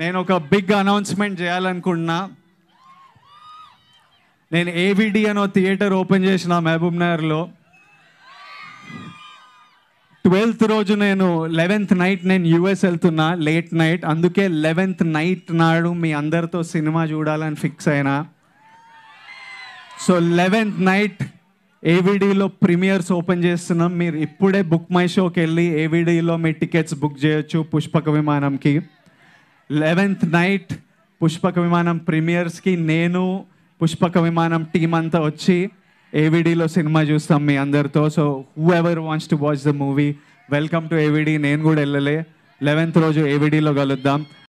నేను ఒక big announcement చేయాలనుకున్నా నేను ఏవిడి అనో థియేటర్ ఓపెన్ చేసిన మహబూబ్ నగర్లో ట్వెల్త్ రోజు నేను లెవెన్త్ నైట్ నేను యుఎస్ వెళ్తున్నా లేట్ నైట్ అందుకే లెవెన్త్ నైట్ నాడు మీ అందరితో సినిమా చూడాలని ఫిక్స్ అయినా సో లెవెన్త్ నైట్ ఏవిడిలో ప్రీమియర్స్ ఓపెన్ చేస్తున్నాం మీరు ఇప్పుడే బుక్ మై షోకి వెళ్ళి ఏవిడీలో మీ టికెట్స్ బుక్ చేయొచ్చు పుష్పక విమానంకి లెవెన్త్ నైట్ పుష్పక విమానం ప్రీమియర్స్కి నేను పుష్పక విమానం టీం అంతా వచ్చి ఏవిడీలో సినిమా చూస్తాం మీ అందరితో so whoever wants to watch the movie welcome to AVD నేను కూడా వెళ్ళలే లెవెన్త్ రోజు ఏవిడీలో కలుద్దాం